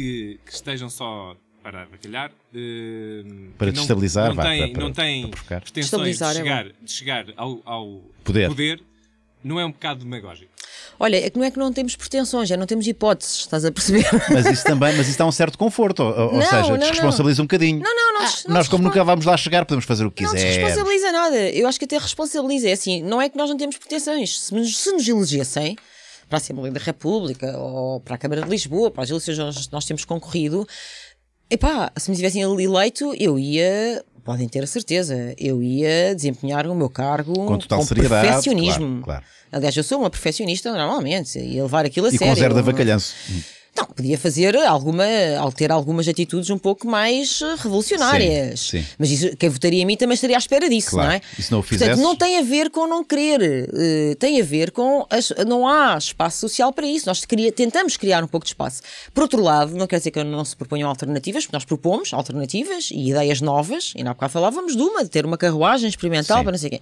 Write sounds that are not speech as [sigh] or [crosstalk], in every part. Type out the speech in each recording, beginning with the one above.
que, que estejam só para bacalhar. Uh, eh, para destabilizar, não, para, não tem pretensões de chegar, é de chegar ao, ao poder. poder. não é um bocado demagógico. Olha, é que não é que não temos pretensões, já não temos hipóteses, estás a perceber? [laughs] Mas isso também, mas isso dá um certo conforto, ou, não, seja, desresponsabiliza um bocadinho. Não, não, ah, nós, ah, nós, nós como nunca vamos lá chegar, podemos fazer o que quiser. Não responsabiliza nada, eu acho que até responsabiliza, é assim, não é que nós não temos pretensões, se nos, se nos elegessem, para a Assembleia da República ou para a Câmara de Lisboa, para as eleições nós, nós temos concorrido, epá, se me tivessem eleito, eu ia, podem ter a certeza, eu ia desempenhar o meu cargo com, total com seriedade, perfeccionismo. Claro, claro. Aliás, eu sou uma profissionista normalmente, ia levar aquilo a e sério. E com zero da vacalhança. Não, podia fazer alguma, ter algumas atitudes um pouco mais eh, revolucionárias. Sim, sim. Mas isso, quem votaria em mim também estaria à espera disso, claro. não é? E se não o fizesse... Portanto, não tem a ver com não querer, uh, tem a ver com. As, não há espaço social para isso. Nós tentamos criar um pouco de espaço. Por outro lado, não quer dizer que não se proponham alternativas, porque nós propomos alternativas e ideias novas, e na qual falávamos de uma, de ter uma carruagem experimental sim. para não sei o quê.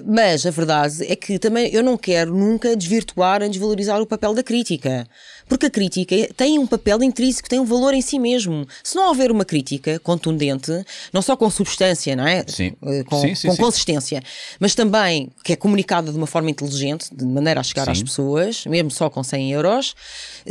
Uh, mas a verdade é que também eu não quero nunca desvirtuar nem desvalorizar o papel da crítica. Porque a crítica tem um papel intrínseco, tem um valor em si mesmo. Se não houver uma crítica contundente, não só com substância, não é? Sim. Eh, com, sim, sim, com consistência, mas também que é comunicada de uma forma inteligente, de maneira a chegar às pessoas, mesmo só com 100 euros,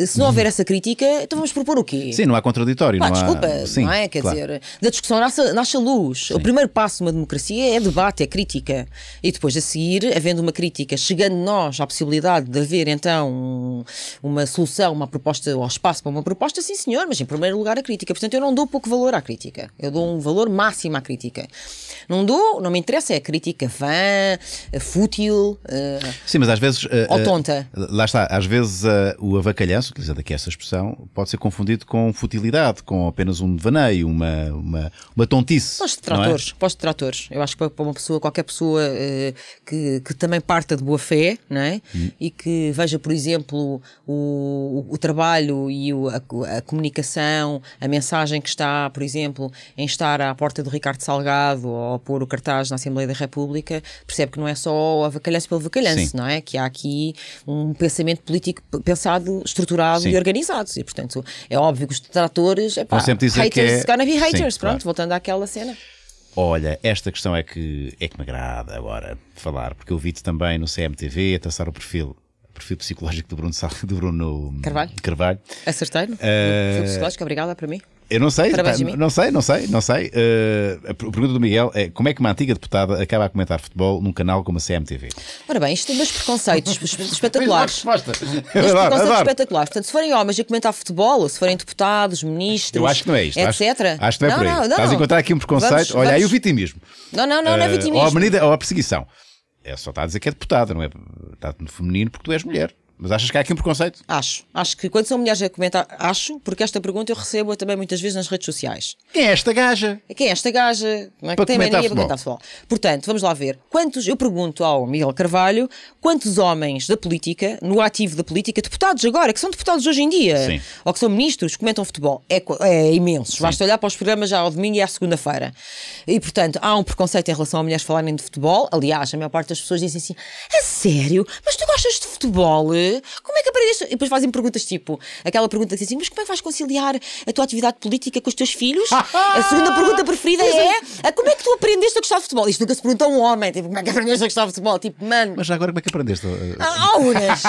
se não houver essa crítica, então vamos propor o quê? Sim, não há contraditório. Pá, não desculpa, há... Sim, não é? Quer claro. dizer, da discussão nasce, nasce a luz. Sim. O primeiro passo de uma democracia é debate, é crítica. E depois, a seguir, havendo uma crítica, chegando nós à possibilidade de haver então uma solução, uma proposta, ou espaço para uma proposta, sim senhor, mas em primeiro lugar a crítica. Portanto, eu não dou pouco valor à crítica. Eu dou um valor máximo à crítica. Não dou, não me interessa, é crítica vã, fútil. Uh, sim, mas às vezes. Uh, ou eh, tonta. Uh, lá está, às vezes o avacalhão utilizando aqui essa expressão, pode ser confundido com futilidade, com apenas um devaneio, uma, uma, uma tontice. Pós detratores, é? pós detratores. Eu acho que para uma pessoa, qualquer pessoa eh, que, que também parta de boa fé, não é? Hum. E que veja, por exemplo, o, o trabalho e o, a, a, comunicação, a mensagem que está, por exemplo, em estar à porta do Ricardo Salgado ou pôr o cartaz na Assembleia da República, percebe que não é só a vacalhança pelo vacalhança, não é? Que há aqui um pensamento político pensado, estruturado estruturado Sim. e organizado. E, portanto, é óbvio que os detratores. Epá, sempre dizer haters, que é... gonna be haters. Sim, pronto, claro. voltando àquela cena. Olha, esta questão é que, é que me agrada agora falar, porque eu vi-te também no CMTV a traçar o perfil perfil psicológico do Bruno, [laughs] do Bruno Carvalho. Carvalho. Acertei-no. Uh... Ah, perfil psicológico, obrigada para mim. Eu não sei, não sei, não sei, não sei. Uh, a pergunta do Miguel é como é que uma antiga deputada acaba a comentar futebol num canal como a CMTV? Ora bem, isto tem umas preconceitos [laughs] espetaculares. resposta. [laughs] É é preconceitos espetaculares. Portanto, se forem homens a comentar futebol, ou se forem deputados, ministros, eu acho que não é isto. etc. Acho, acho que não é não, por aí. Não, não, Estás a encontrar aqui um preconceito. Vamos, Olha, vamos... aí o vitimismo. Não, não, não, uh, não é vitimismo. Eh, ou a, menina, ou a perseguição. É só está a dizer que é deputada, não é? Está no feminino porque tu és mulher. Mas achas que há aqui um preconceito? Acho. Acho que quando são mulheres a comentar, acho, porque esta pergunta eu recebo também muitas vezes nas redes sociais. Quem é esta gaja? É quem é esta gaja? Como é que para tem mania para comentar futebol? Portanto, vamos lá ver. Quantos, eu pergunto ao Miguel Carvalho, quantos homens da política, no ativo da política, deputados agora, que são deputados hoje em dia, Sim. ou que são ministros, comentam futebol? É, é imenso. vais Basta olhar para os programas já ao domingo e à segunda-feira. E, portanto, há um preconceito em relação a mulheres falarem de futebol. Aliás, a maior parte das pessoas dizem assim: é sério? Mas tu gostas de futebol? Eh? como é que aprendes. E depois fazem perguntas tipo aquela pergunta que diz assim: mas como é que vais conciliar a tua atividade política com os teus filhos? a segunda pergunta preferida [laughs] é: ah, como é que tu aprendeste a gostar de futebol? Isto nunca se pergunta a um homem: tipo, como é que aprendeste a gostar de futebol? Tipo, mano. Mas já agora como é que aprendeste? Há ah, unas.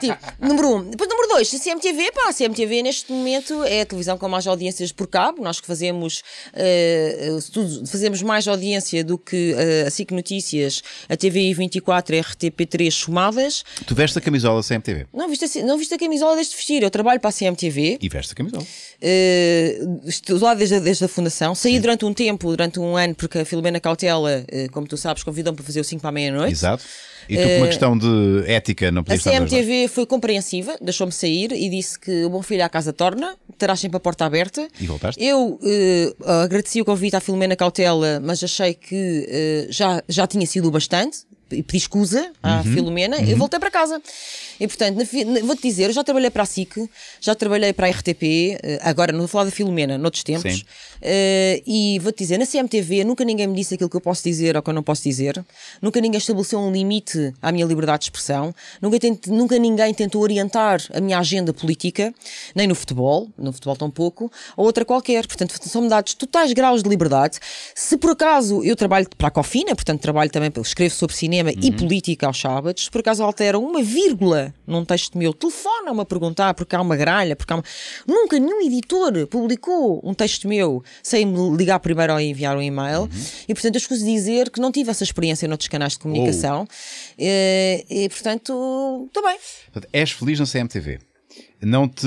[laughs] tipo, número um. Depois, número dois, a CMTV, pá, a CMTV neste momento é a televisão com mais audiências por cabo. Nós que fazemos, uh, tudo, fazemos mais audiência do que uh, a SIC Notícias, a TVI 24, a RTP3 somadas. Tu veste a camisola CMTV. Não viste, a, não viste a camisola deste vestir. Eu trabalho para a CMTV. E veste a camisola. Uh, estou lá desde, desde a fundação. Saí Sim. durante um tempo, durante um ano, porque a Filomena Cautela, uh, como tu sabes, convidou-me para fazer o 5 para a meia-noite. Exato. E tu, por uma eh, questão de ética, não podias A CMTV foi compreensiva, deixou-me sair e disse que o bom filho à casa torna, terás sempre a porta aberta. E voltaste? Eu uh, agradeci o convite à Filomena Cautela, mas achei que uh, já, já tinha sido bastante pedi escusa à uhum, Filomena uhum. e voltei para casa. E portanto, vou-te dizer, eu já trabalhei para a SIC, já trabalhei para a RTP, eh, agora não vou falar da Filomena, noutros tempos. Uh, e vou-te dizer, na CMTV nunca ninguém me disse aquilo que eu posso dizer ou que eu não posso dizer, nunca ninguém estabeleceu um limite à minha liberdade de expressão, nunca, tente, nunca ninguém tentou orientar a minha agenda política, nem no futebol, no futebol tão pouco, ou outra qualquer. Portanto, são-me dados totais graus de liberdade. Se por acaso eu trabalho para a Cofina, portanto, trabalho também, escrevo sobre cinema cinema uhum. e política aos sábados, por acaso alteram uma vírgula num texto meu, telefonam-me a perguntar porque há uma gralha, porque há uma... Nunca nenhum editor publicou um texto meu sem me ligar primeiro ou enviar um e-mail. Uhum. E, portanto, eu escuso dizer que não tive essa experiência noutros canais de comunicação. Oh. E, eh, e, portanto, estou bem. És feliz na CMTV? não te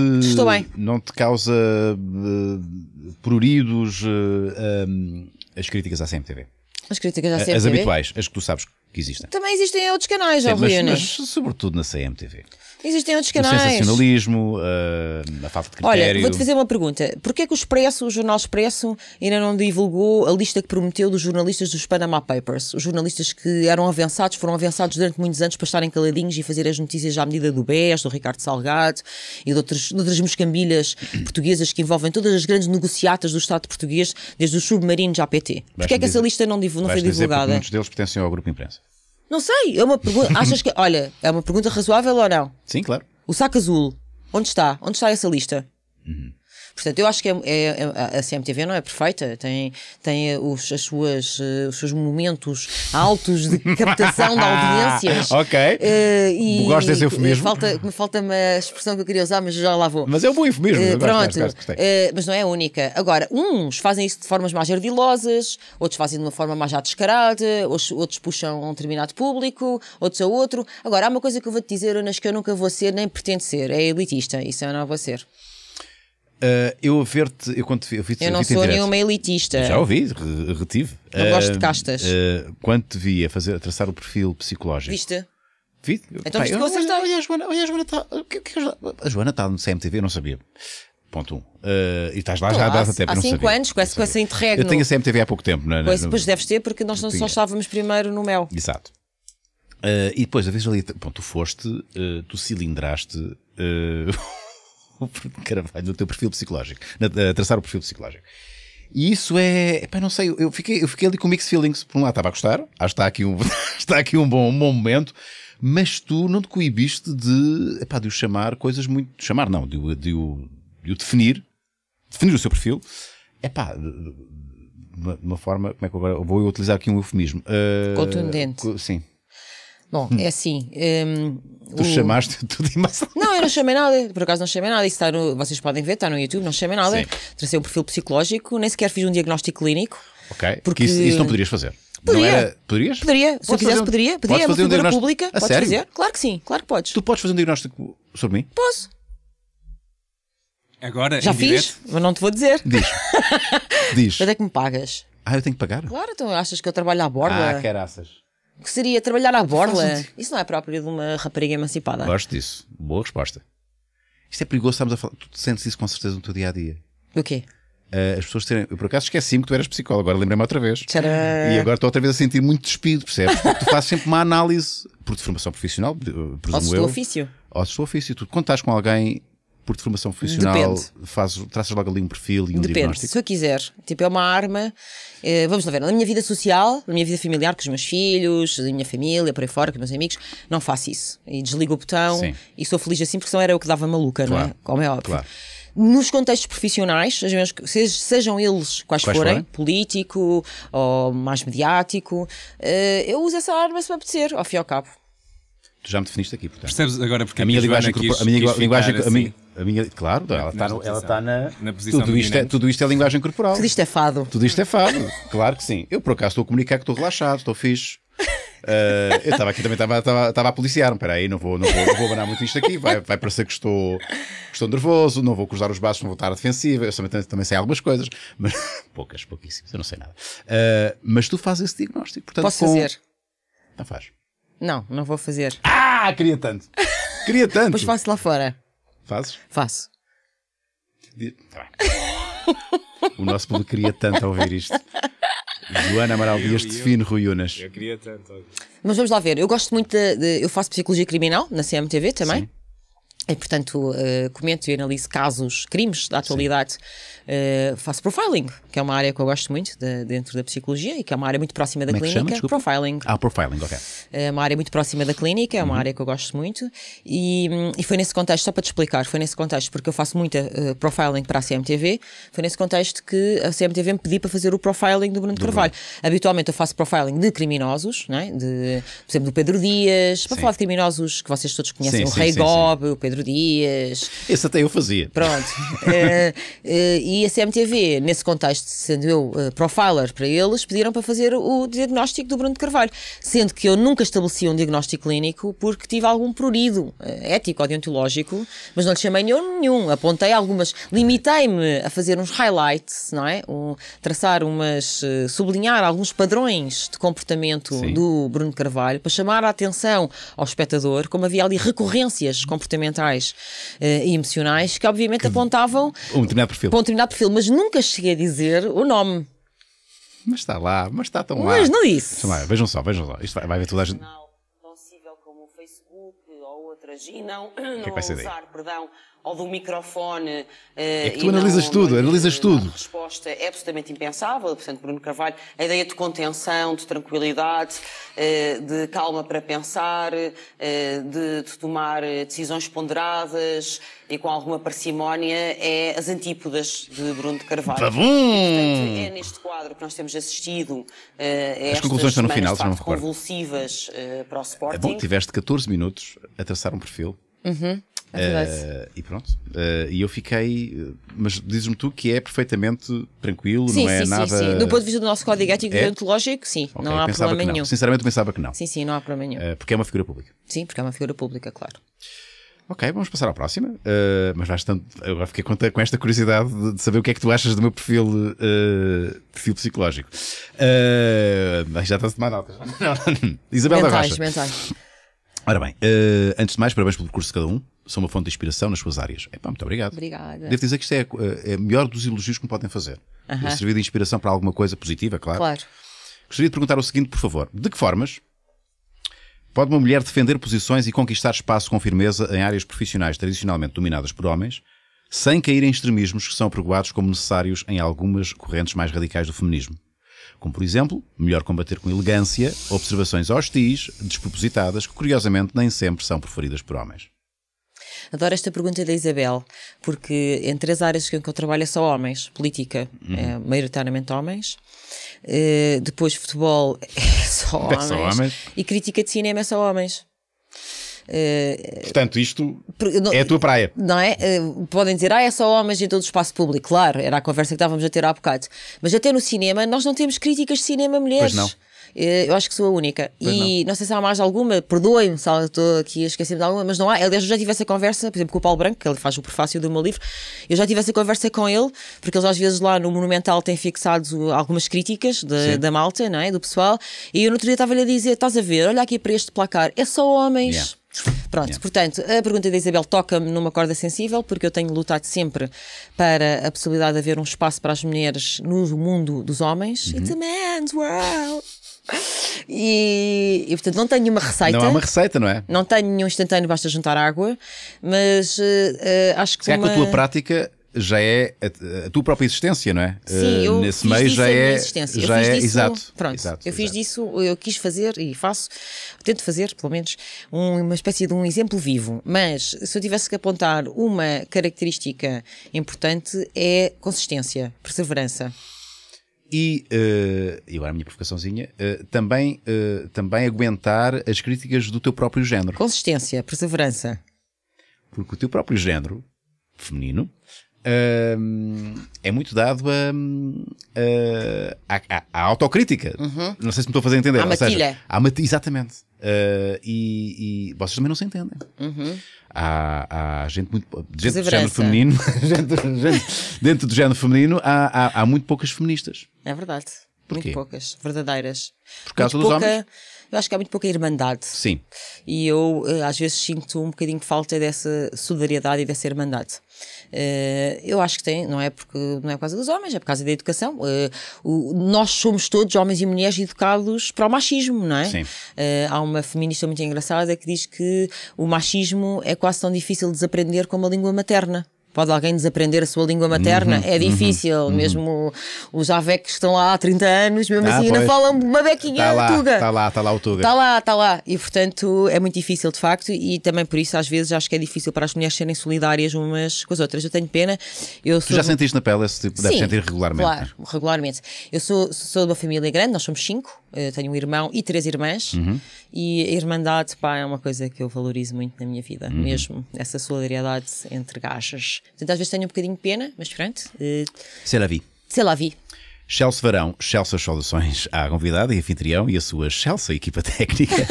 não te causa uh, pruridos uh, eh, um, as críticas à CMTV as críticas à CMTV as habituais as que tu sabes que existem. Também existem outros canais, Sim, ao mas, Rio, mas, sobretudo na CMTV. Existem outros canais. O sensacionalismo, uh, a falta de critério. Olha, vou-te fazer uma pergunta. Porquê que o Expresso, o jornal Expresso, ainda não divulgou a lista que prometeu dos jornalistas dos Panama Papers? Os jornalistas que eram avançados, foram avançados durante muitos anos para estarem caladinhos e fazer as notícias à medida do BES, do Ricardo Salgado e de outras, de outras moscambilhas portuguesas que envolvem todas as grandes negociatas do Estado português, desde os submarinos à PT. Porquê é que essa lista não, div não foi divulgada? Muitos deles pertencem ao grupo imprensa. Não sei, é uma pergunta. [laughs] Achas que. Olha, é uma pergunta razoável ou não? Sim, claro. O saco azul, onde está? Onde está essa lista? Uhum. Portanto, eu acho que é, é, é a CMTV não é perfeita, tem, tem os, as suas, eh, os seus momentos altos de [laughs] captação de audiências. ok. Uh, e, Gosto desse eufemismo. Falta-me falta a expressão que eu queria usar, mas já lá vou. Mas é um bom eufemismo. Uh, pronto. Gosto, gosto, uh, mas não é a única. Agora, uns fazem isso de formas mais ardilosas, outros fazem de uma forma mais já descarada, outros, outros puxam um determinado público, outros a outro. Agora, há uma coisa que eu vou te dizer, Anas, que eu nunca vou ser nem pretendo ser. É elitista. Isso eu não vou ser. Uh, eu a ver-te, eu quando vi, eu, vi eu não sou nenhuma elitista. Já ouvi, re, retive. Não uh, gosto de eh, castas. Uh, quando te vi a, fazer, a traçar o perfil psicológico. Viste? Vi? Então Pai, viste que Olha, a Joana, olha, a Joana está. É a Joana está no CMTV, eu não sabia. Ponto 1. Um. Uh, e estás lá já há, tempo. Há 5 anos, com essa com interregno. Eu tenho a CMTV há pouco tempo, não é? Pois, depois deves ter, porque nós não só estávamos primeiro no Mel. Exato. e depois, a vez ali, ponto tu foste, tu cilindraste. [laughs] [laughs] Carvalho no teu perfil psicológico, na, a traçar o perfil psicológico. E isso é, epá, não sei, eu fiquei, eu fiquei ali com mixed feelings. Por um lado estava a gostar, ah, está aqui um, [laughs] está aqui um, bom, um bom momento, mas tu não te coibiste de, epá, de o chamar coisas muito. De chamar, não, de, de, de, o, de o definir, definir o seu perfil, epá, de, de uma, forma, como é que agora vou utilizar aqui um eufemismo? Uh, Contundente. Sim, Bom, hum. é assim. Um, ehm, tu o... chamaste [laughs] tudo e mais. Não, eu não chamei nada, por acaso não chamei nada. Isso está no, vocês podem ver, está no YouTube, não chamei nada. Tracei o perfil psicológico, nem sequer fiz um diagnóstico clínico. Ok, porque isso, isso não poderias fazer. Poderia. era... Poderias? Poderia. Se eu quisesse, um... poderia. Podia, é uma fazer um diagnóstico... pública. A podes sério? fazer? Claro que sim, claro que podes. Tu podes fazer um diagnóstico sobre mim? Posso. Agora, Já fiz, mas não te vou dizer. Diz. [laughs] Diz. Quando é que me pagas? Ah, eu tenho que pagar? Claro, então achas que eu trabalho à borda? Ah, caraças. Que seria trabalhar à borla. Isso não é próprio de uma rapariga emancipada. Gosto disso. Boa resposta. Isto é perigoso, estamos a falar. Tu sentes isso com certeza no teu dia a dia. O quê? Eh, as pessoas terem. Eu por acaso esqueci-me que tu eras psicólogo, agora lembrei-me outra vez. Tcharam. E agora estou outra vez a sentir muito despido, percebes? Porque tu fazes sempre uma análise, por deformação profissional, eh, presumo Ou eu. do ofício. Ou do ofício. Tu, quando estás com alguém por formação profissional, faz, traças logo ali um perfil e um Depende. diagnóstico? Se eu quiser, tipo, é uma arma. Eh, vamos lá ver, na minha vida social, na minha vida familiar, com os meus filhos, na minha família, por aí fora, com os meus amigos, não faço isso. E desligo o botão Sim. e sou feliz assim, porque senão era eu que dava maluca, claro. não é? Como é óbvio. Claro. Nos contextos profissionais, sejam eles quais, quais forem, forem, político ou mais mediático, eh, eu uso essa arma se me apetecer, ao fim e ao cabo. Tu já me definiste aqui, portanto. Percebes agora porque a minha linguagem, quis, a minha linguagem, assim. a minha, a minha, claro, ela está na, ela está tá na, na posição tudo isto, é, tudo isto é linguagem corporal. Tudo isto é fado. Tudo isto é fado, claro que sim. Eu por acaso estou a comunicar que estou relaxado, estou fixe. Uh, eu estava aqui também, estava a policiar-me. Espera aí, não vou, não, vou, não vou abanar muito isto aqui. Vai, vai parecer que estou, que estou nervoso, não vou cruzar os braços, não vou estar defensiva. Eu também, também sei algumas coisas, mas [laughs] poucas, pouquíssimas, eu não sei nada. Uh, mas tu fazes esse diagnóstico. Portanto, Posso com... fazer? Não faz. Não, não vou fazer. Ah, queria tanto! Queria tanto! Depois faço lá fora. Fazes? Faço. Tá [laughs] o nosso público queria tanto ouvir isto. Joana Amaral eu, Dias define Rui Unas. Eu queria tanto ouvir. Mas vamos lá ver, eu gosto muito de, de eu faço psicologia criminal na CMTV também. Sim. E, portanto, uh, comento e analiso casos, crimes da atualidade eh, faço profiling, que é uma área que eu gosto muito de, dentro da psicologia e que é uma área muito próxima da Como é clínica. profiling. Ah, profiling, ok. É uma área muito próxima da clínica, é uma uhum. área que eu gosto muito. E, hum, e, foi nesse contexto, só para te explicar, foi nesse contexto, porque eu faço muita uh, profiling para a CMTV, foi nesse contexto que a CMTV me pediu para fazer o profiling do Bruno do Carvalho. Bruno. Habitualmente eu faço profiling de criminosos, né? de, por exemplo, do Pedro Dias, para sim. falar de criminosos que vocês todos conhecem, sim, o sim, Rei Gob, o Pedro Dias. Esse até eu fazia. Pronto. uh, [laughs] uh, e a CMTV, nesse contexto, sendo eu uh, profiler para eles, pediram para fazer o diagnóstico do Bruno de Carvalho. Sendo que eu nunca estabeleci um diagnóstico clínico porque tive algum prurido uh, ético ou deontológico, mas não lhe chamei nenhum, nenhum. Apontei algumas. Limitei-me a fazer uns highlights, não é? Um, traçar umas. Uh, sublinhar alguns padrões de comportamento Sim. do Bruno de Carvalho para chamar a atenção ao espectador, como havia ali recorrências comportamentais e emocionais que, obviamente, apontavam. Um determinado perfil. Para um determinado determinado perfil, mas nunca cheguei a dizer o nome. Mas está lá, mas está tão lá. Mas não isso então Lá, vejam só, vejam só. Isto vai, vai ver toda a gente. possível como o Facebook ou outras e não, não que é que vai ser daí? perdão, ou do microfone. Uh, é que tu analisas não, tudo, analisas tudo. A resposta é absolutamente impensável, portanto, Bruno Carvalho, a ideia de contenção, de tranquilidade, uh, de calma para pensar, uh, de, de, tomar decisões ponderadas e com alguma parcimónia é as antípodas de Bruno de Carvalho. Tá bom. E, portanto, é neste quadro que nós temos assistido as conclusões estão no final, se não me convulsivas para o Sporting. É bom, tiveste 14 minutos a traçar um perfil. Uhum. Uh, e pronto. Uh, e eu fiquei. Eh, mas dizes-me tu que é perfeitamente tranquilo, sim, não é sim, nada. Sim, sim. Do ponto de vista do nosso código ético é... deontológico, sim. Okay, não há problema nenhum. Sinceramente, pensava que não. Sim, sim, não há problema nenhum. Uh, porque é uma figura pública. Sim, porque é uma figura pública, claro. Ok, vamos passar à próxima. Uh, mas vais tanto. Agora fiquei com esta curiosidade de saber o que é que tu achas do meu perfil, uh, perfil psicológico. Uh, já estás a tomar notas. Isabel mentais, da Rocha. Mentais. Ora bem, antes de mais, parabéns pelo curso de cada um são uma fonte de inspiração nas suas áreas. Epá, muito obrigado. Obrigada. Devo dizer que isto é, eh, é a melhor dos elogios que me podem fazer. Uh -huh. Servir de inspiração para alguma coisa positiva, claro. Claro. Gostaria de perguntar o seguinte, por favor: de que formas pode uma mulher defender posições e conquistar espaço com firmeza em áreas profissionais tradicionalmente dominadas por homens, sem cair em extremismos que são apregoados como necessários em algumas correntes mais radicais do feminismo? como por exemplo, melhor combater com elegância observações hostis, despropositadas, que curiosamente nem sempre são preferidas por homens. Adoro esta pergunta da Isabel, porque entre as áreas que eu trabalho é só homens, política, uhum. é, maioritariamente homens. Uh, depois futebol [laughs] é, é só homens. só homens. E crítica de cinema é só homens. Uh, Portanto, isto não, é a tua praia. Não é? Uh, podem dizer, ah, é só homens em todo o espaço público. Claro, era a conversa que estávamos a ter há bocado. Mas até no cinema, nós não temos críticas de cinema mulheres. Pois não. Eh, eu acho que sou a única. Pois e não. não. sei se há mais alguma, perdoem-me se estou aqui a esquecer de alguma, mas não há. Aliás, eu já tive essa conversa, por exemplo, com o Paulo Branco, que ele faz o prefácio do meu livro. Eu já tive essa conversa com ele, porque eles às vezes lá no Monumental têm fixado algumas críticas de, da malta, não é? do pessoal. E eu no outro dia estava-lhe a dizer: estás a ver, olha aqui para este placar, é só homens. Yeah. Pronto, yeah. portanto, a pergunta da Isabel toca-me numa corda sensível, porque eu tenho lutado sempre para a possibilidade de haver um espaço para as mulheres no mundo dos homens. Uhum. It's a man's world. [laughs] E, e, portanto não tenho uma receita. Não é uma receita, não é? Não tenho nenhum instantâneo, basta juntar água, mas uh, acho que. Se uma... é que a tua prática já é a, a, tua própria existência, não é? Sim, eu eh, nesse meio já é, já é, disso, exato. Pronto, exato, eu fiz isso disso, eu quis fazer e faço, tento fazer, pelo menos, um, uma espécie de um exemplo vivo. Mas se eu tivesse que apontar uma característica importante é consistência, perseverança e, uh, e agora a minha provocaçãozinha, uh, também, uh, também aguentar as críticas do teu próprio género. Consistência, perseverança. Porque o teu próprio género, feminino, Uh, é muito dado a, a, a, a autocrítica. Uhum. Não sei se me estou a fazer entender. matilha. Seja, exatamente. Uh, e, e, vocês também não se entendem. Uhum. Há, há, gente muito. Gente do género feminino. [laughs] gente, gente, dentro do género feminino, há, há, há, muito poucas feministas. É verdade. Porquê? Muito poucas. Verdadeiras. Por causa muito dos pouca... homens? Eu acho que há muito pouca irmandade. Sim. E eu eh, às vezes sinto um bocadinho falta dessa solidariedade e dessa irmandade. Eh, eu acho que tem, não é porque não é por causa dos homens, é por causa da educação. Eh, o, nós somos todos, homens e mulheres, educados para o machismo, não é? Sim. Eh, há uma feminista muito engraçada que diz que o machismo é quase tão difícil de desaprender como a língua materna pode alguém desaprender a sua língua materna, uhum, é uhum. difícil. Uhum, mesmo uhum. os AVEC que estão lá há 30 anos, mesmo ah, assim, ainda falam uma bequinha tá lá, Tuga. Está lá, está lá o Tuga. Está lá, está lá. E portanto é muito difícil de facto, e também por isso às vezes acho que é difícil para as mulheres serem solidárias umas com as outras. Eu tenho pena. Eu sou... Tu já sentiste na pele esse tipo? Deves sentir regularmente. É? Claro, regularmente. Eu sou, sou de uma família grande, nós somos cinco. Eu eh, tenho um irmão e três irmãs. Uhum. E a irmandade, pá, é uma coisa que eu valorizo muito na minha vida, uhum. mesmo. Essa solidariedade entre gajas. Portanto, às vezes tenho um bocadinho de pena, mas pronto. Uh, eh, sei lá vi. Sei lá vi. Chelsea Varão, Chelsea Soluções à convidada e anfitrião e a sua Chelsea equipa [laughs] técnica.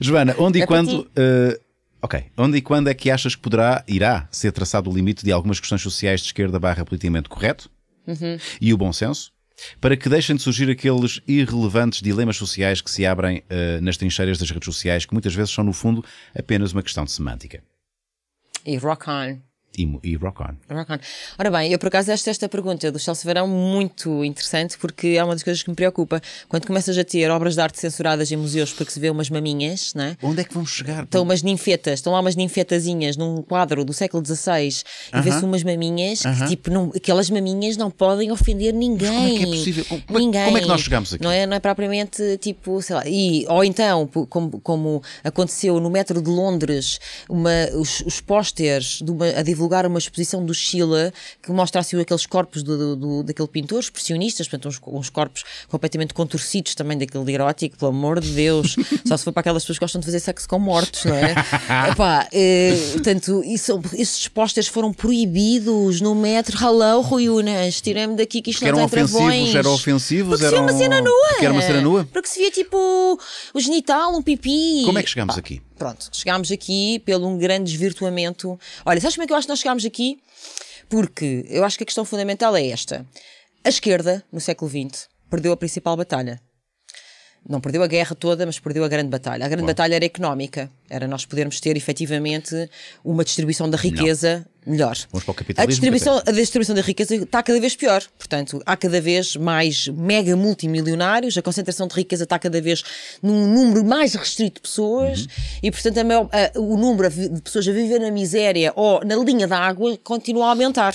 Joana, onde e é quando. Uh, ok. Onde e quando é que achas que poderá, irá ser traçado o limite de algumas questões sociais de esquerda barra politicamente correto? Uhum. E o bom senso? para que deixem de surgir aqueles irrelevantes dilemas sociais que se abrem uh, nas trincheiras das redes sociais, que muitas vezes são, no fundo, apenas uma questão de semântica. E rock on e, e rock, on. rock on. Ora bem, eu por acaso acho esta pergunta do Celso Verão muito interessante porque é uma das coisas que me preocupa. Quando começas a ter obras de arte censuradas em museus porque se vê umas maminhas, não é? Onde é que vamos chegar? Estão umas ninfetas, estão lá umas ninfetazinhas num quadro do século XVI e uh -huh. vê-se umas maminhas uh -huh. que, tipo, não, aquelas maminhas não podem ofender ninguém. Mas como é que é possível? Como, ninguém. Como é que é nós chegamos aqui? Não é, não é propriamente tipo, sei lá, e, ou então, como, como aconteceu no metro de Londres, uma, os, os pósteres de uma, a divulgação lugar uma exposição do Chile que mostrasse assim aqueles corpos do, do, daquele pintor, expressionistas, portanto, uns, uns, corpos completamente contorcidos também daquele erótico, pelo amor de Deus. [laughs] Só se for para aquelas pessoas que gostam de fazer sexo com mortos, não é? [laughs] Epá, eh, portanto, isso, esses postas foram proibidos no metro. Hello, Rui Unas, tirei-me daqui que isto Porque não tem travões. Eram ofensivos, Porque eram... uma cena nua. era uma cena nua. Porque se via tipo o genital, um pipi. Como é que chegamos aqui? Pronto, chegámos aqui pelo um grande desvirtuamento. Olha, sabes como é que eu acho que nós chegámos aqui? Porque eu acho que a questão fundamental é esta. A esquerda, no século XX, perdeu a principal batalha. Não perdeu a guerra toda, mas perdeu a grande batalha. A grande Bom. batalha era económica. Era nós podermos ter, efetivamente, uma distribuição da riqueza melhor. Vamos para o capitalismo. A distribuição, a distribuição da riqueza está cada vez pior. Portanto, há cada vez mais mega multimilionários, a concentração de riqueza está cada vez num número mais restrito de pessoas uhum. e, portanto, a maior, a, o número de pessoas a viver na miséria ou na linha da água continua a aumentar.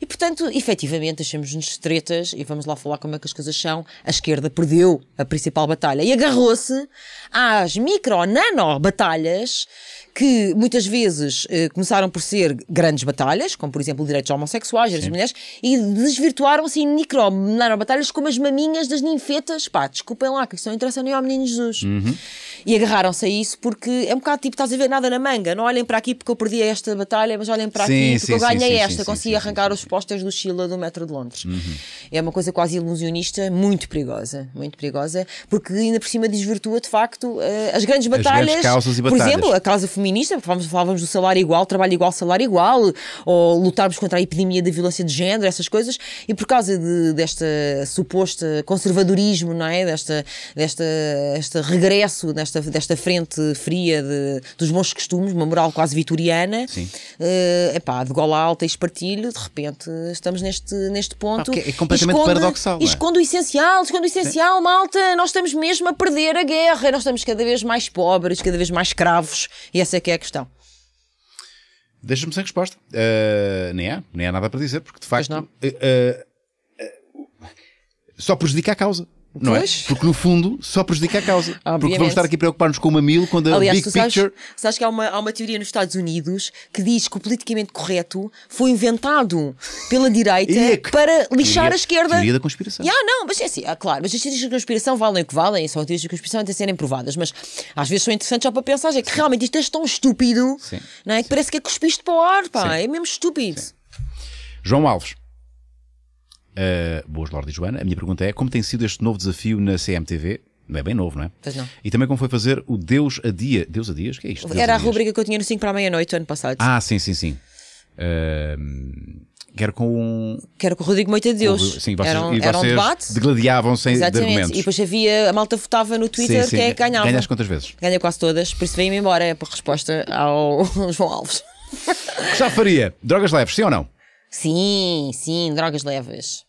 E, portanto, efetivamente, achamos-nos estretas e vamos lá falar como é que as coisas são. A esquerda perdeu a principal batalha e agarrou-se às micro-nano batalhas que muitas vezes eh, começaram por ser grandes batalhas, como por exemplo direitos homossexuais, direitos das mulheres, e desvirtuaram-se em micro batalhas como as maminhas das ninfetas. Pá, desculpem lá, que isso não interessa nem ao menino Jesus. Uhum. E agarraram-se a isso porque é um bocado tipo, estás a ver nada na manga. Não olhem para aqui porque eu perdi esta batalha, mas olhem para sim, aqui porque sim, eu ganhei sim, esta. Consegui arrancar os postas do Chile do metro de Londres. Uhum. É uma coisa quase ilusionista, muito perigosa. Muito perigosa, porque ainda por cima desvirtua de facto eh, as grandes batalhas. As grandes batalhas. Por exemplo, a causa feminista, falávamos do salário igual, trabalho igual, salário igual, ou lutarmos contra a epidemia da violência de género, essas coisas. E por causa de, desta suposta conservadorismo, não é? Desta, desta, este regresso, desta desta, desta frente fria de, dos bons costumes, uma moral quase vitoriana, é Uh, epá, de gola alta e espartilho, de repente estamos neste, neste ponto. Ah, é completamente esconde, paradoxal. É? Esconde o essencial, esconde o essencial, Sim. malta, nós estamos mesmo a perder a guerra, nós estamos cada vez mais pobres, cada vez mais escravos, e essa é que é a questão. Deixa-me sem resposta. Uh, nem, há, nem há nada para dizer, porque de facto. Eh, só prejudica a causa não é? pois? é? Porque no fundo só prejudica a causa. [laughs] Obviamente. Porque vamos estar aqui a preocupar-nos com o mamilo quando a big tu sabes, picture... Sabes que há uma, há uma teoria nos Estados Unidos que diz que o politicamente correto foi inventado pela direita [laughs] é que... para lixar teoria, a esquerda. Teoria da conspiração. Ah, yeah, não, mas é assim, ah, claro, mas as teorias da conspiração valem o que valem, são teorias da conspiração até serem provadas, mas às vezes são interessantes só para pensar, é que Sim. realmente isto é tão estúpido, Sim. não é? Sim. Que parece que é cuspiste para o ar, pá, é mesmo estúpido. João Alves. Uh, boas, Lorde Joana. A minha pergunta é: como tem sido este novo desafio na CMTV? Não é bem novo, não é? Pois não. E também como foi fazer o Deus a Dia. Deus a Dias? O que é isto? Deus Era a, a rubrica que eu tinha no 5 para a meia-noite ano passado. Ah, sim, sim, sim. Uh, ehm, quero com. Quero com o Rodrigo Moita de Deus. sim, vocês, era um, e vocês era um debate. degladiavam sem argumentos. E depois havia. A malta votava no Twitter sim, sim. quem é que ganhava. Ganhas quantas vezes? Ganha quase todas, por isso veio-me embora. É por resposta ao [laughs] João Alves. Já faria? Drogas leves, sim ou não? Sim, sim, drogas leves.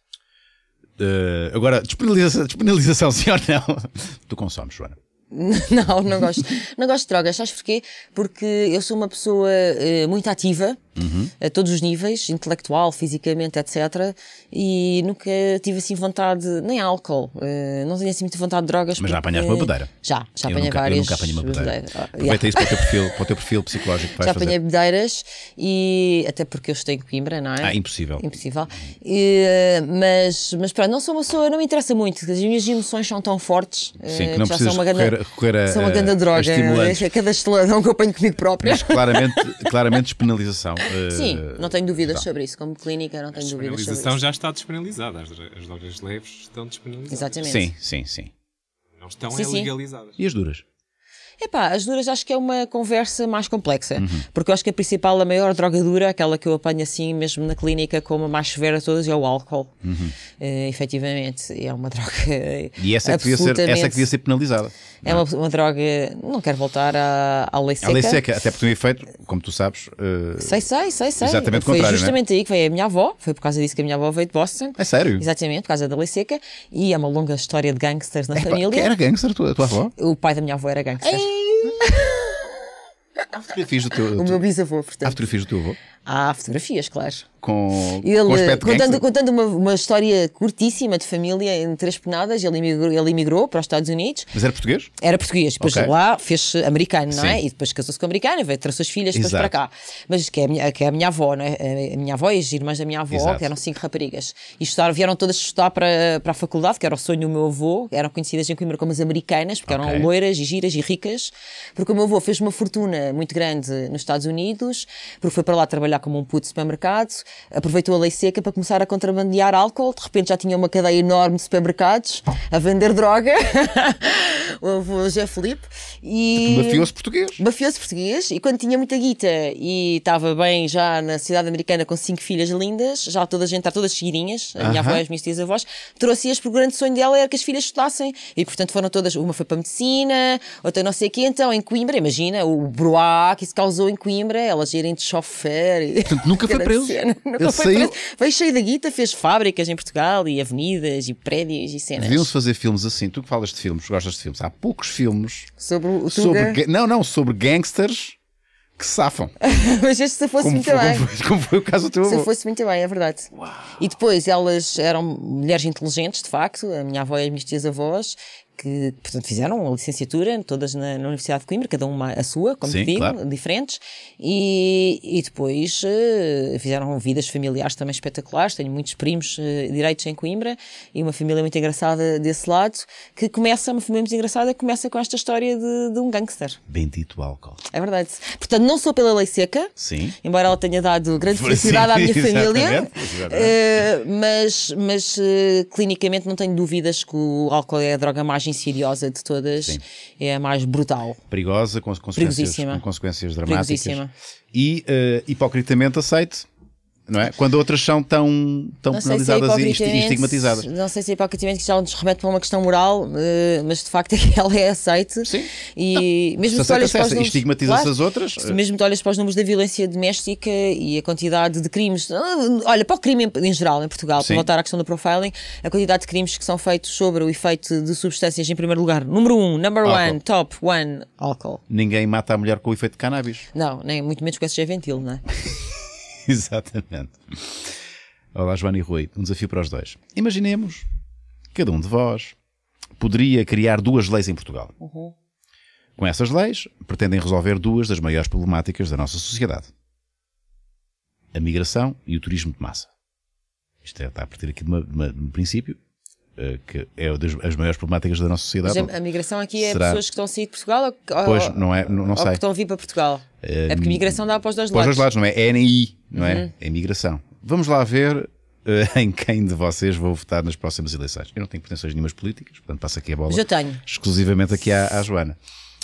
Uh, agora, despenalização senhor [laughs] sim ou não? Tu consomes, Joana? [laughs] Não, não gosto. não gosto de drogas. Sabes porquê? Porque eu sou uma pessoa uh, muito ativa uhum. a todos os níveis, intelectual, fisicamente, etc. E nunca tive assim vontade, nem álcool, uh, não tinha assim muita vontade de drogas. Mas já apanhaste uma bodeira Já, já apanhei várias. Eu nunca apanhei uma bodeira. Ah, Aproveita yeah. isso para o teu perfil, para o teu perfil psicológico. já apanhei bodeiras e até porque eu estou em Coimbra, não é? Ah, impossível. Impossível. E, eh, mas, mas pronto, não sou uma pessoa, não me interessa muito, as minhas emoções são tão fortes Sim, eh, que não que já são uma recorrer, a, são uma grande droga. A [laughs] cada esteladão que eu apanho comigo própria. Mas claramente, claramente despenalização. [laughs] Sim, eh, não tenho dúvidas tá. sobre isso. Como clínica, não tenho dúvidas sobre isso. A já está despenalizada. As, as drogas leves estão despenalizadas. Exatamente. Sim, sim, sim. Não estão sim, legalizadas. Sim. E as duras? Epá, as duras acho que é uma conversa mais complexa, uhum. porque eu acho que a principal, a maior droga dura, aquela que eu apanho assim mesmo na clínica como a mais severa de todas, é o álcool. Uhum. Uh, efetivamente, é uma droga. E essa é que, devia ser, essa é que devia ser penalizada. É uma, é? uma, droga. Não quero voltar à, à lei seca. À lei seca, até porque tem um efeito, como tu sabes. Uh... Sei, sei, sei, sei. Exatamente foi contrário. Foi é? justamente aí que veio a minha avó, foi por causa disso que a minha avó veio de Boston. É sério? Exatamente, por causa da lei seca. E é uma longa história de gangsters na é, família. Pá, era gangster, a tua, a tua avó? O pai da minha avó era gangster. Ei, é Há fotografias do teu. O meu bisavô, portanto. Há fotografias do teu avô? Há fotografias, claro com, ele, com os pet contando, contando uma, uma, história curtíssima de família em Três Penadas, ele imigrou ele para os Estados Unidos. Mas era português? Era português, depois okay. lá fez americano, não é? Sim. é? E depois casou-se com americana, veio trazer as filhas, depois para cá. Mas que é, a minha, que é a minha avó, não é? A minha avó e as irmãs da minha avó, Exato. que eram cinco raparigas. E estudaram, vieram todas estudar para, para a faculdade, que era o sonho do meu avô, eram conhecidas em Coimbra como as americanas, porque okay. eram loiras e giras e ricas, porque o meu avô fez uma fortuna muito grande nos Estados Unidos, porque foi para lá trabalhar como um puto de supermercado aproveitou a lei seca para começar a contrabandear álcool. De repente já tinha uma cadeia enorme de supermercados a vender droga. [laughs] o José Felipe. E... Mafioso português. Mafioso português. E quando tinha muita guita e estava bem já na cidade americana com cinco filhas lindas, já toda a gente está todas seguidinhas, a minha uh -huh. avó e as minhas tias avós, trouxe-as porque o grande sonho dela era que as filhas estudassem. E portanto foram todas, uma foi para medicina, outra não sei o quê. Então em Coimbra, imagina, o broá que isso causou em Coimbra, elas irem de chofer. Portanto, nunca [laughs] foi preso. Cena. [laughs] Nunca eu foi saiu... preso. Veio cheio da guita, fez fábricas em Portugal e avenidas e prédios e cenas. Deviam-se fazer filmes assim. Tu que falas de filmes, gostas de filmes. Há poucos filmes sobre, o sobre ga... não, não, sobre gangsters que safam. [laughs] Mas este se fosse como, muito foi, bem. Como foi, como foi, o caso do teu Se avô. fosse muito bem, é verdade. Uau. E depois elas eram mulheres inteligentes, de facto. A minha avó e as minhas tias-avós que portanto, fizeram a licenciatura, todas na, na, Universidade de Coimbra, cada uma a sua, como Sim, digo, claro. diferentes, e, e depois uh, fizeram vidas familiares também espetaculares. Tenho muitos primos uh, direitos em Coimbra e uma família muito engraçada desse lado, que começa, uma família muito engraçada, começa com esta história de, de um gangster. Bendito álcool. É verdade. Portanto, não sou pela lei seca, Sim. embora ela tenha dado grande felicidade à minha [laughs] família, Uh, mas, mas clinicamente não tenho dúvidas que o álcool é a droga mágica insidiosa de todas, Sim. é a mais brutal. Perigosa, com consequências, com consequências dramáticas. E uh, hipocritamente aceite não é? Quando outras são tão, tão penalizadas se é e estigmatizadas. Não sei se é hipocritamente que já nos remete para uma questão moral, eh, mas de facto é que [laughs] ela é aceite. Sim. E mesmo se olhas para os números, estigmatiza-se claro, as outras. mesmo que olhas para os números da violência doméstica e a quantidade de crimes, ah, olha, para o crime em, geral em Portugal, Sim. para voltar à questão do profiling, a quantidade de crimes que são feitos sobre o efeito de substâncias em primeiro lugar. Número um, number álcool. one, top one, álcool. Ninguém mata a mulher com o efeito de cannabis. Não, nem muito menos com esse ventil, não é? [laughs] [laughs] Exatamente. Olá, Joana e Rui. Um desafio para os dois. Imaginemos, cada um de vós poderia criar duas leis em Portugal. Uhum. Com essas leis, pretendem resolver duas das maiores problemáticas da nossa sociedade: a migração e o turismo de massa. Isto é, está a partir aqui de, uma, de, uma, de um princípio eh, que é das as maiores problemáticas da nossa sociedade. Mas a migração aqui é será... pessoas que estão a sair de Portugal ou, pois, não é, não, não sei. que estão a vir para Portugal? é porque a ehm, migração dá para os dois para lados. Para os dois lados, não é? É NI, não é? Uhum. É migração. Vamos lá ver eh, [laughs] em quem de vocês vou votar nas próximas eleições. Eu não tenho pretensões nenhumas políticas, portanto passo aqui a bola. Já eu tenho. Exclusivamente aqui à, à Joana.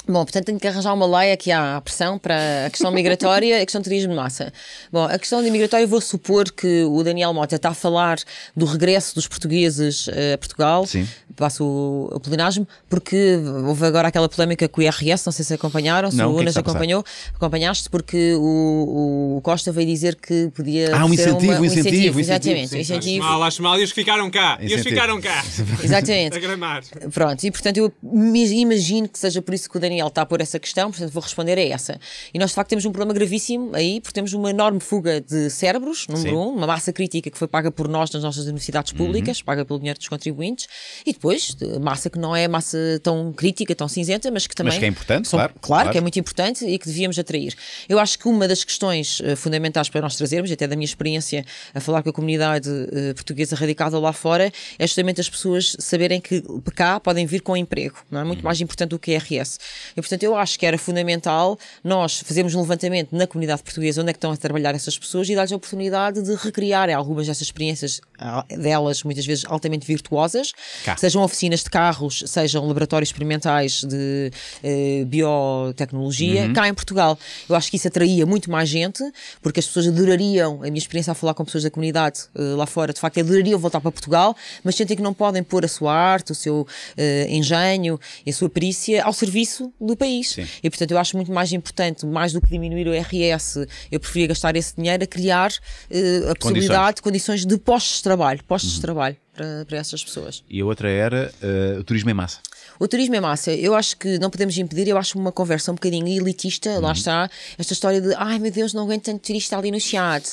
Bom, portanto, tenho que arranjar uma lei aqui à pressão para a questão migratória e a questão de turismo de massa. Bom, a questão de migratória, vou supor que o Daniel Mota está a falar do regresso dos portugueses eh, a Portugal. Sim. Passo o, o plenagem, porque houve agora aquela polémica com o IRS, não sei se acompanharam, se não, o é Unas que que acompanhou. Acompanhaste porque o, o, Costa veio dizer que podia. Ah, um incentivo, uma, um incentivo, incentivo, Exatamente. Sim, um incentivo. Acho mal, acho mal, e os ficaram cá. Incentivo. E os ficaram cá. [laughs] Exatamente. a gramar. Pronto, e portanto, eu imagino que seja por isso que o Daniel Daniel está a pôr essa questão, portanto vou responder a essa. E nós de facto temos um problema gravíssimo aí, porque temos uma enorme fuga de cérebros, número Sim. um, uma massa crítica que foi paga por nós nas nossas universidades uhum. públicas, uhum. paga pelo dinheiro dos contribuintes, e depois massa que não é massa tão crítica, tão cinzenta, mas que também. Mas que é importante, são, claro, claro, claro. que é muito importante e que devíamos atrair. Eu acho que uma das questões eh, fundamentais para nós trazermos, até da minha experiência a falar com a comunidade eh, portuguesa radicada lá fora, é justamente as pessoas saberem que cá podem vir com emprego, não é? Muito uhum. mais importante do que a RS. E, portanto, eu acho que era fundamental nós fazermos um levantamento na comunidade portuguesa onde é que estão a trabalhar essas pessoas e dar-lhes a oportunidade de recriar algumas dessas experiências ah, delas, muitas vezes altamente virtuosas, Cá. sejam oficinas de carros, sejam laboratórios experimentais de eh, biotecnologia. Uhum. Cá em Portugal, eu acho que isso atraía muito mais gente, porque as pessoas adorariam, a minha experiência a falar com pessoas da comunidade eh, lá fora, de facto, adorariam voltar para Portugal, mas sentem que não podem pôr a sua arte, o seu eh, engenho engenho, a sua perícia ao serviço do país. Sim. E portanto eu acho muito mais importante, mais do que diminuir o RS, eu preferia gastar esse dinheiro a criar uh, a possibilidade de condições de postos de trabalho, postos uhum. de trabalho para, para essas pessoas. E a outra era uh, o turismo em massa. O turismo é massa. Eu acho que não podemos impedir, eu acho uma conversa um bocadinho elitista, uhum. lá está, esta história de ai meu Deus, não aguento tanto turista ali no Chiado.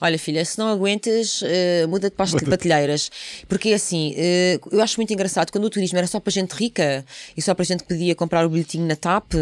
Olha, filha, se não aguentas, uh, muda-te para as patilheiras. Porque assim, uh, eu acho muito engraçado quando o turismo era só para gente rica e só para gente que podia comprar o bilhetinho na TAP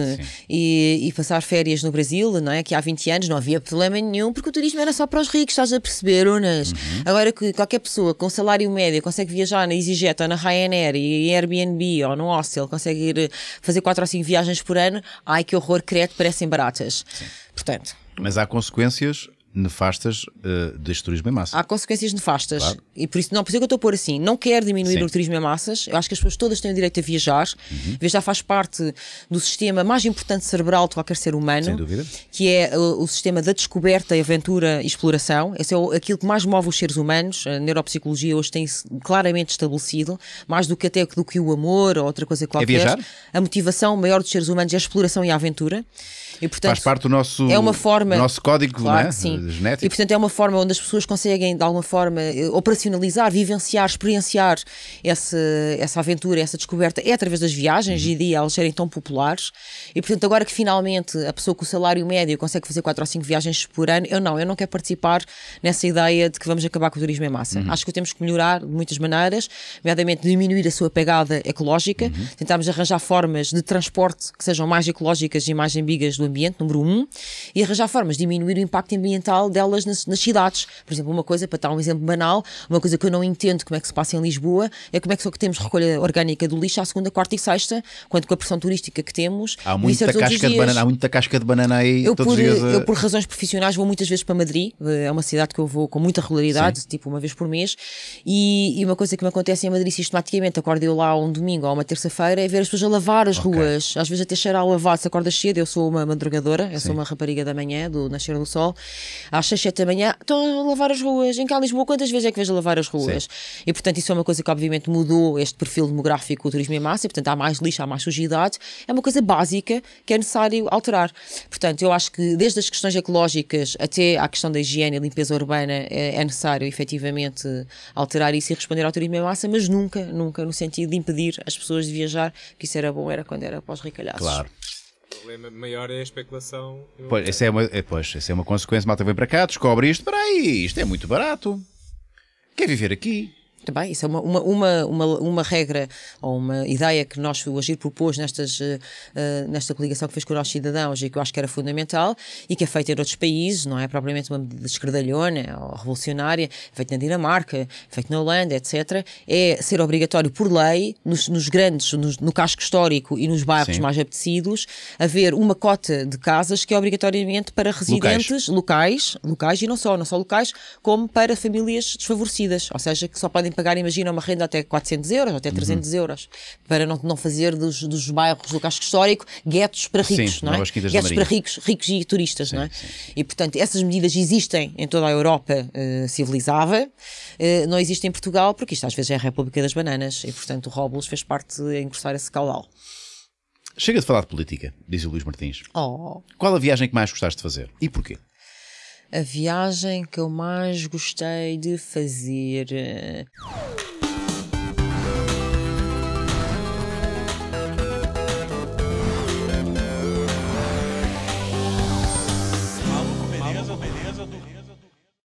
e, e, passar férias no Brasil, não é? Que há 20 anos não havia problema nenhum, porque o turismo era só para os ricos, estás a perceber, Unas? Uhum. Agora que qualquer pessoa com salário médio consegue viajar na EasyJet ou na Ryanair e Airbnb ou no se ele consegue ir eh, fazer quatro ou cinco viagens por ano, ai que horror, credo, parecem baratas. Sim. Portanto. Mas há consequências nefastas uh, deste turismo em massa. Há consequências nefastas. Claro. E por isso, não, por isso é que eu estou a pôr assim. Não quero diminuir Sim. o turismo em massas. Eu acho que as pessoas todas têm o direito a viajar. Uhum. Viajar faz parte do sistema mais importante cerebral de qualquer ser humano. Sem dúvida. Que é o, eh, o sistema da descoberta, aventura e exploração. Esse é o, aquilo que mais move os seres humanos. A neuropsicologia hoje tem-se claramente estabelecido. Mais do que até do que o amor ou outra coisa é qualquer. É viajar? A motivação maior dos seres humanos é a exploração e a aventura. E, portanto, Faz parte do nosso, é uma forma, nosso código claro, né? sim. Eh, genético. E portanto é uma forma onde as pessoas conseguem, de alguma forma, eh, operacionalizar, vivenciar, experienciar essa, essa aventura, essa descoberta, é através das viagens uhum. e de elas serem tão populares. E portanto, agora que finalmente a pessoa com o salário médio consegue fazer 4 ou 5 viagens por ano, eu não, eu não quero participar nessa ideia de que vamos acabar com o turismo em massa. Uhum. Acho que temos que melhorar de muitas maneiras, nomeadamente diminuir a sua pegada ecológica, uhum. tentarmos arranjar formas de transporte que sejam mais ecológicas e mais ambíguas do ambiente, número um, e arranjar formas de diminuir o impacto ambiental delas nas, nas cidades. Por exemplo, uma coisa, para dar um exemplo banal, uma coisa que eu não entendo como é que se passa em Lisboa, é como é que só que temos recolha orgânica do lixo à segunda, quarta e sexta, quando com a pressão turística que temos. Há é muita, casca de, banana, há muita casca de banana aí. Eu, por, dias, eh, eu, por razões profissionais, vou muitas vezes para Madrid, eh, é uma cidade que eu vou com muita regularidade, Sim. tipo uma vez por mês, e, e, uma coisa que me acontece em Madrid sistematicamente, acordo eu lá um domingo ou uma terça-feira, é ver as pessoas a lavar as okay. ruas, às vezes até cheira a lavar, se acorda cedo, eu sou uma madrugadora, eu Sim. sou uma rapariga da manhã, do Nascer do Sol, às 6, 7 da manhã, estão a lavar as ruas. Em cá, Lisboa, quantas vezes é que vais lavar as ruas? Sim. E portanto, isso é uma coisa que obviamente mudou este perfil demográfico do turismo em massa, e, portanto, há mais lixo, há mais sujidade. É uma coisa básica que é necessário alterar. Portanto, eu acho que desde as questões ecológicas até à questão da higiene e limpeza urbana é, é necessário efetivamente alterar isso e responder ao turismo em massa, mas nunca, nunca no sentido de impedir as pessoas de viajar, que isso era bom, era quando era pós-ricalhaços. Claro problema maior é a especulação. Pois, essa é uma, é, pois, essa é uma consequência. Malta vem para cá, descobre isto. Espera aí, isto é muito barato. Quer viver aqui? Bem, isso é uma, uma, uma, uma, regra ou uma ideia que nós, o Agir, propôs nestas, eh, eh, nesta coligação que fez com os cidadãos e que eu acho que era fundamental e que é feita em outros países, não é propriamente uma medida escredalhona ou revolucionária, é feita na Dinamarca, é feita na Holanda, etc. É ser obrigatório por lei, nos, nos grandes, nos, no casco histórico e nos bairros Sim. mais apetecidos, haver uma cota de casas que é obrigatoriamente para residentes locais. locais, locais e não só, não só locais, como para famílias desfavorecidas, ou seja, que só podem pagar, imagina, uma renda até 400 euros, até 300 uhum. euros, para não, não fazer dos, dos bairros do casco histórico guetos para ricos, sim, não é? Guetos para ricos, ricos e turistas, sim, não é? Sim. E, portanto, essas medidas existem em toda a Europa uh, civilizada, uh, não existem em Portugal, porque isto às vezes é a República das Bananas, e, portanto, o Robles fez parte a encostar esse caudal. Chega de falar de política, diz o Luís Martins. Oh. Qual a viagem que mais gostaste de fazer e porquê? a viagem que eu mais gostei de fazer.